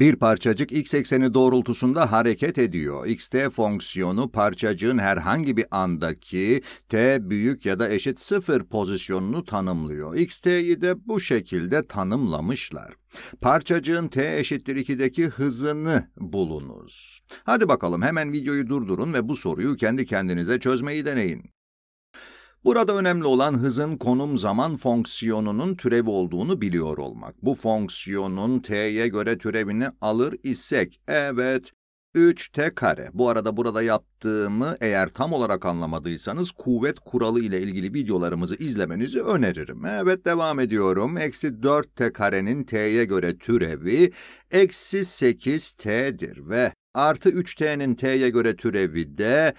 Bir parçacık x ekseni doğrultusunda hareket ediyor. xt fonksiyonu parçacığın herhangi bir andaki t büyük ya da eşit sıfır pozisyonunu tanımlıyor. xt'yi de bu şekilde tanımlamışlar. Parçacığın t eşittir 2'deki hızını bulunuz. Hadi bakalım hemen videoyu durdurun ve bu soruyu kendi kendinize çözmeyi deneyin. Burada önemli olan hızın konum zaman fonksiyonunun türevi olduğunu biliyor olmak. Bu fonksiyonun t'ye göre türevini alır isek, evet, 3t kare. Bu arada burada yaptığımı eğer tam olarak anlamadıysanız kuvvet kuralı ile ilgili videolarımızı izlemenizi öneririm. Evet devam ediyorum. Eksi 4t karenin t'ye göre türevi eksi 8t'dir ve artı 3t'nin t'ye göre türevi de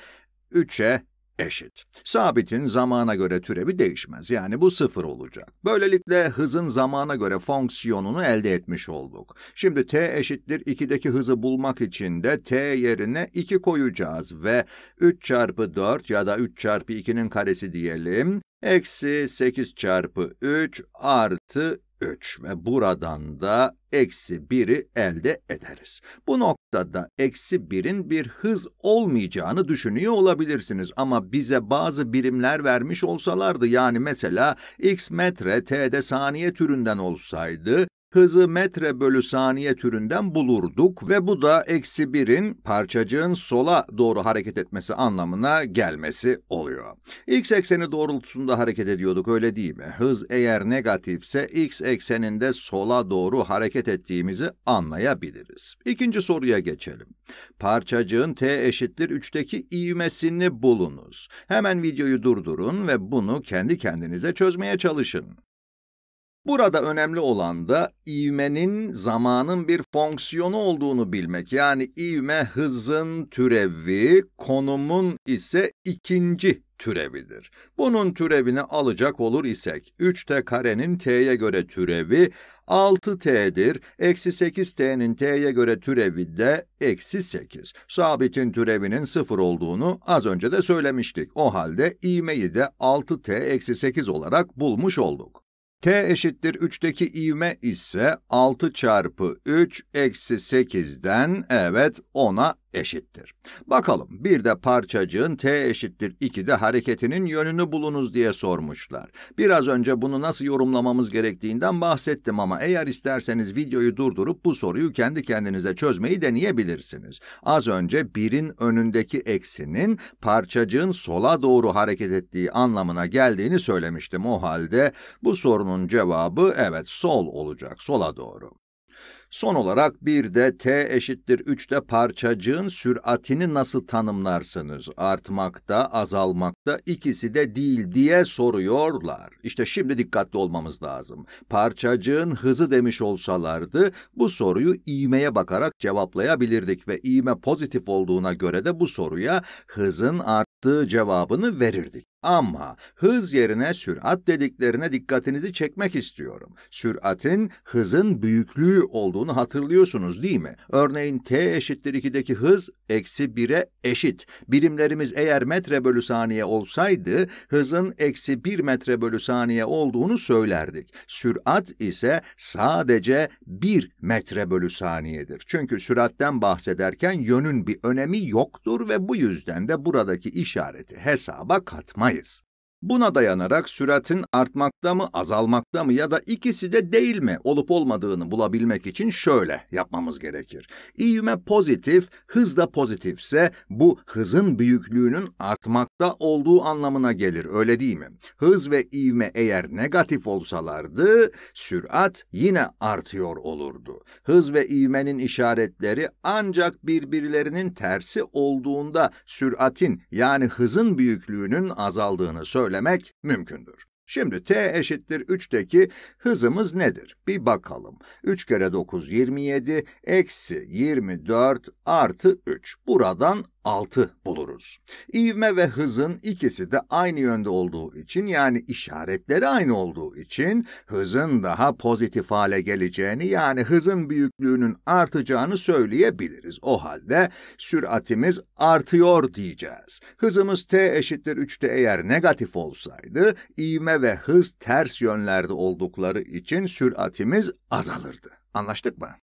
3'e eşit. Sabitin zamana göre türevi değişmez. Yani bu sıfır olacak. Böylelikle hızın zamana göre fonksiyonunu elde etmiş olduk. Şimdi t eşittir 2'deki hızı bulmak için de t yerine 2 koyacağız ve 3 çarpı 4 ya da 3 çarpı 2'nin karesi diyelim. Eksi 8 çarpı 3 artı 3 ve buradan da eksi 1'i elde ederiz. Bu noktada eksi 1'in bir hız olmayacağını düşünüyor olabilirsiniz ama bize bazı birimler vermiş olsalardı yani mesela x metre t'de saniye türünden olsaydı hızı metre bölü saniye türünden bulurduk ve bu da eksi birin parçacığın sola doğru hareket etmesi anlamına gelmesi oluyor. X ekseni doğrultusunda hareket ediyorduk öyle değil mi? Hız eğer negatifse X ekseninde sola doğru hareket ettiğimizi anlayabiliriz. İkinci soruya geçelim. Parçacığın t eşittir 3'teki ivmesini bulunuz. Hemen videoyu durdurun ve bunu kendi kendinize çözmeye çalışın. Burada önemli olan da ivmenin zamanın bir fonksiyonu olduğunu bilmek. Yani ivme hızın türevi, konumun ise ikinci türevidir. Bunun türevini alacak olur isek 3t karenin t'ye göre türevi 6t'dir. Eksi 8t'nin t'ye göre türevi de eksi 8. Sabitin türevinin 0 olduğunu az önce de söylemiştik. O halde ivmeyi de 6t eksi 8 olarak bulmuş olduk t eşittir 3'teki ivme ise 6 çarpı 3 eksi 8'den evet 10'a eşittir. Bakalım bir de parçacığın t eşittir 2'de hareketinin yönünü bulunuz diye sormuşlar. Biraz önce bunu nasıl yorumlamamız gerektiğinden bahsettim ama eğer isterseniz videoyu durdurup bu soruyu kendi kendinize çözmeyi deneyebilirsiniz. Az önce birin önündeki eksinin parçacığın sola doğru hareket ettiği anlamına geldiğini söylemiştim. O halde bu sorunun cevabı evet sol olacak, sola doğru. Son olarak bir de t eşittir 3'te parçacığın süratini nasıl tanımlarsınız? Artmakta, azalmakta, ikisi de değil diye soruyorlar. İşte şimdi dikkatli olmamız lazım. Parçacığın hızı demiş olsalardı bu soruyu iğmeye bakarak cevaplayabilirdik ve iğme pozitif olduğuna göre de bu soruya hızın arttığı cevabını verirdik. Ama hız yerine sürat dediklerine dikkatinizi çekmek istiyorum. Süratin hızın büyüklüğü olduğunu hatırlıyorsunuz değil mi? Örneğin t eşittir 2'deki hız eksi 1'e eşit. Birimlerimiz eğer metre bölü saniye olsaydı hızın eksi 1 metre bölü saniye olduğunu söylerdik. Sürat ise sadece 1 metre bölü saniyedir. Çünkü süratten bahsederken yönün bir önemi yoktur ve bu yüzden de buradaki işareti hesaba katmayız yapamayız. Buna dayanarak süratin artmakta mı, azalmakta mı ya da ikisi de değil mi olup olmadığını bulabilmek için şöyle yapmamız gerekir. İvme pozitif, hız da pozitifse bu hızın büyüklüğünün artmak da olduğu anlamına gelir, öyle değil mi? Hız ve ivme eğer negatif olsalardı, sürat yine artıyor olurdu. Hız ve ivmenin işaretleri ancak birbirlerinin tersi olduğunda süratin yani hızın büyüklüğünün azaldığını söylemek mümkündür. Şimdi t eşittir 3'teki hızımız nedir? Bir bakalım. 3 kere 9 27, eksi 24 artı 3. Buradan 6 buluruz. İvme ve hızın ikisi de aynı yönde olduğu için yani işaretleri aynı olduğu için hızın daha pozitif hale geleceğini yani hızın büyüklüğünün artacağını söyleyebiliriz. O halde süratimiz artıyor diyeceğiz. Hızımız t eşittir 3'te eğer negatif olsaydı ivme ve hız ters yönlerde oldukları için süratimiz azalırdı. Anlaştık mı?